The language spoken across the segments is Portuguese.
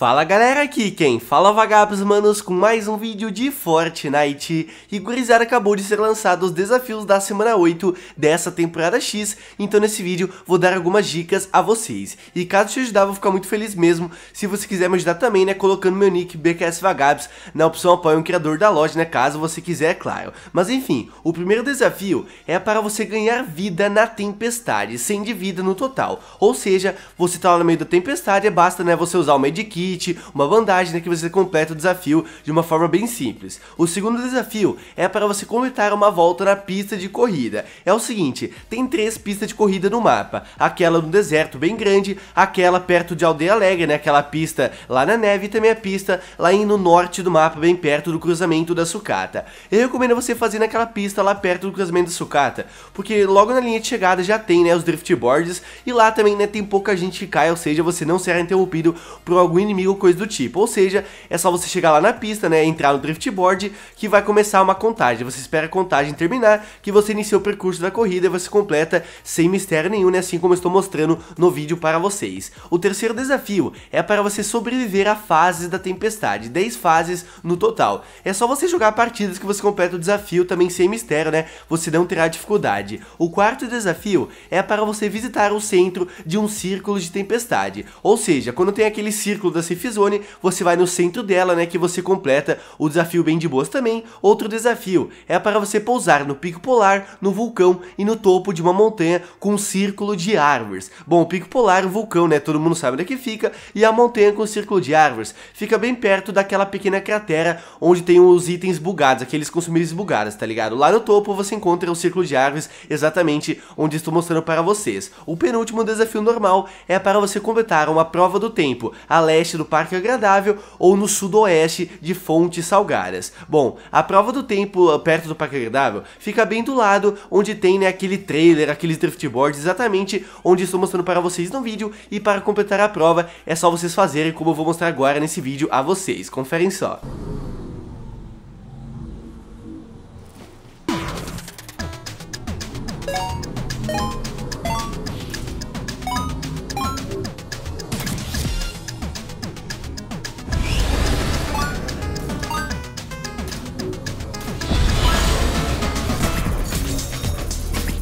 Fala galera aqui quem? Fala é vagabos manos com mais um vídeo de Fortnite E gurizada acabou de ser lançado os desafios da semana 8 dessa temporada X Então nesse vídeo vou dar algumas dicas a vocês E caso te ajudar vou ficar muito feliz mesmo Se você quiser me ajudar também né, colocando meu nick BKS Vagabos Na opção apoia um criador da loja né, caso você quiser, é claro Mas enfim, o primeiro desafio é para você ganhar vida na tempestade 100 de vida no total Ou seja, você tá lá no meio da tempestade é basta né, você usar o medkit kit, uma bandagem, né, que você completa o desafio de uma forma bem simples. O segundo desafio é para você completar uma volta na pista de corrida. É o seguinte, tem três pistas de corrida no mapa, aquela no deserto bem grande, aquela perto de Aldeia Alegre, né, aquela pista lá na neve e também a pista lá no norte do mapa, bem perto do cruzamento da sucata. Eu recomendo você fazer naquela pista lá perto do cruzamento da sucata, porque logo na linha de chegada já tem, né, os drift boards e lá também, né, tem pouca gente que cai, ou seja, você não será interrompido por algum inimigo inimigo, coisa do tipo. Ou seja, é só você chegar lá na pista, né, entrar no driftboard, que vai começar uma contagem. Você espera a contagem terminar, que você inicia o percurso da corrida e você completa sem mistério nenhum, né, assim como eu estou mostrando no vídeo para vocês. O terceiro desafio é para você sobreviver a fases da tempestade, 10 fases no total. É só você jogar partidas que você completa o desafio também sem mistério, né, você não terá dificuldade. O quarto desafio é para você visitar o centro de um círculo de tempestade, ou seja, quando tem aquele círculo da da Safe Zone, você vai no centro dela, né, que você completa o desafio bem de boas também. Outro desafio é para você pousar no Pico Polar, no vulcão e no topo de uma montanha com um círculo de árvores. Bom, o Pico Polar, o vulcão, né, todo mundo sabe onde é que fica, e a montanha com o círculo de árvores fica bem perto daquela pequena cratera onde tem os itens bugados, aqueles consumíveis bugados, tá ligado? Lá no topo você encontra o círculo de árvores exatamente onde estou mostrando para vocês. O penúltimo desafio normal é para você completar uma prova do tempo, a leste do Parque Agradável ou no sudoeste de Fontes Salgadas. Bom, a prova do tempo ah, perto do Parque Agradável fica bem do lado onde tem né, aquele trailer, aqueles driftboards, exatamente onde estou mostrando para vocês no vídeo e para completar a prova é só vocês fazerem como eu vou mostrar agora nesse vídeo a vocês, conferem só.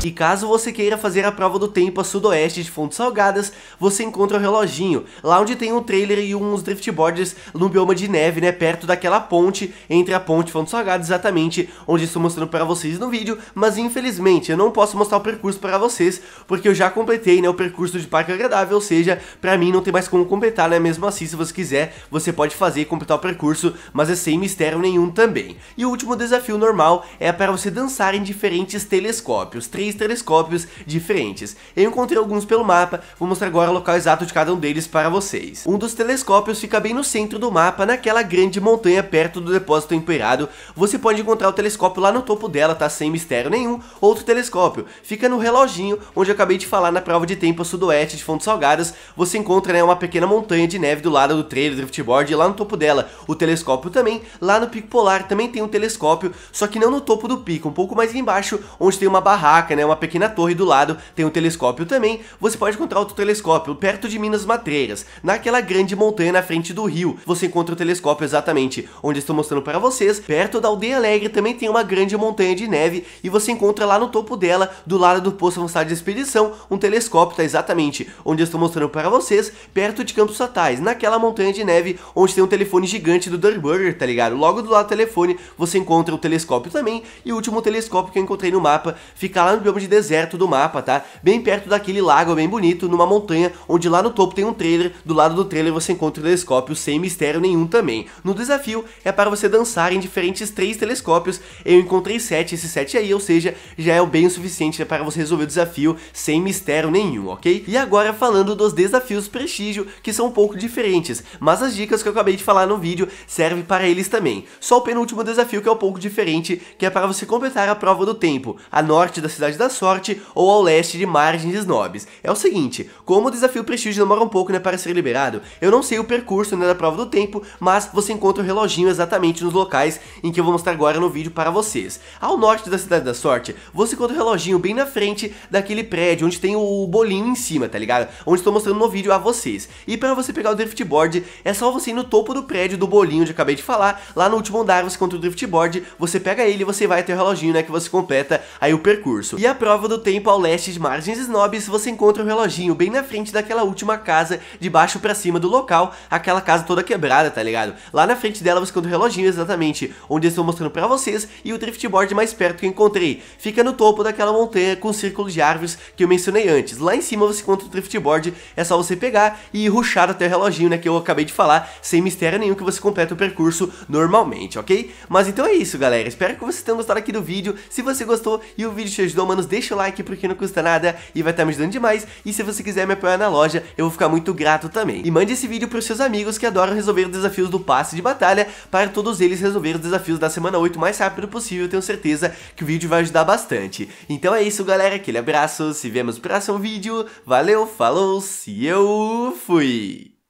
E caso você queira fazer a prova do tempo a sudoeste de Fontes Salgadas, você encontra o reloginho, lá onde tem um trailer e uns driftboards no bioma de neve, né, perto daquela ponte, entre a ponte Fontes Salgadas, exatamente onde estou mostrando para vocês no vídeo, mas infelizmente eu não posso mostrar o percurso para vocês, porque eu já completei, né, o percurso de Parque Agradável, ou seja, para mim não tem mais como completar, né, mesmo assim, se você quiser, você pode fazer e completar o percurso, mas é sem mistério nenhum também. E o último desafio normal é para você dançar em diferentes telescópios, três seis telescópios diferentes. Eu encontrei alguns pelo mapa, vou mostrar agora o local exato de cada um deles para vocês. Um dos telescópios fica bem no centro do mapa, naquela grande montanha perto do depósito empoeirado. Você pode encontrar o telescópio lá no topo dela, tá? Sem mistério nenhum. Outro telescópio fica no reloginho, onde eu acabei de falar na prova de tempo sudoeste de Fontes Salgadas. Você encontra né, uma pequena montanha de neve do lado do trailer driftboard e lá no topo dela. O telescópio também, lá no Pico Polar também tem um telescópio, só que não no topo do pico, um pouco mais embaixo, onde tem uma barraca, né, né, uma pequena torre do lado, tem um telescópio também, você pode encontrar outro telescópio perto de Minas Matreiras, naquela grande montanha na frente do rio, você encontra o telescópio exatamente onde estou mostrando para vocês, perto da Aldeia Alegre também tem uma grande montanha de neve e você encontra lá no topo dela, do lado do posto avançado de expedição, um telescópio, tá exatamente onde estou mostrando para vocês, perto de Campos Fatais, naquela montanha de neve onde tem um telefone gigante do Durburger, tá ligado? Logo do lado do telefone você encontra o telescópio também e o último telescópio que eu encontrei no mapa fica lá no bioma de deserto do mapa, tá? Bem perto daquele lago bem bonito, numa montanha, onde lá no topo tem um trailer, do lado do trailer você encontra o telescópio sem mistério nenhum também. No desafio é para você dançar em diferentes três telescópios, eu encontrei sete, esses sete aí, ou seja, já é o bem o suficiente é para você resolver o desafio sem mistério nenhum, ok? E agora falando dos desafios prestígio, que são um pouco diferentes, mas as dicas que eu acabei de falar no vídeo servem para eles também. Só o penúltimo desafio que é um pouco diferente, que é para você completar a prova do tempo, a norte da cidade da Sorte ou ao leste de Margens de Snobs. É o seguinte, como o desafio Prestige demora um pouco né, para ser liberado, eu não sei o percurso né, da prova do tempo, mas você encontra o reloginho exatamente nos locais em que eu vou mostrar agora no vídeo para vocês. Ao norte da Cidade da Sorte, você encontra o reloginho bem na frente daquele prédio onde tem o bolinho em cima, tá ligado? Onde estou mostrando no vídeo a vocês. E para você pegar o drift board é só você ir no topo do prédio do bolinho onde eu acabei de falar, lá no último andar você encontra o drift board você pega ele e você vai ter o reloginho né, que você completa aí o percurso. E a prova do tempo ao leste de Margens Snobs, você encontra o um reloginho bem na frente daquela última casa, de baixo para cima do local, aquela casa toda quebrada, tá ligado? Lá na frente dela você encontra o um reloginho exatamente, onde eu estou mostrando para vocês, e o driftboard mais perto que eu encontrei. Fica no topo daquela montanha com o um círculo de árvores que eu mencionei antes. Lá em cima você encontra o driftboard, é só você pegar e ruxar até o reloginho, né, que eu acabei de falar, sem mistério nenhum que você completa o percurso normalmente, ok? Mas então é isso, galera. Espero que vocês tenham gostado aqui do vídeo. Se você gostou e o vídeo te ajudou, manda deixa o like porque não custa nada e vai estar tá me ajudando demais. E se você quiser me apoiar na loja, eu vou ficar muito grato também. E mande esse vídeo para os seus amigos que adoram resolver os desafios do passe de batalha, para todos eles resolverem os desafios da semana 8 o mais rápido possível. tenho certeza que o vídeo vai ajudar bastante. Então é isso, galera. Aquele abraço, se vemos no próximo vídeo. Valeu, falou, se eu fui!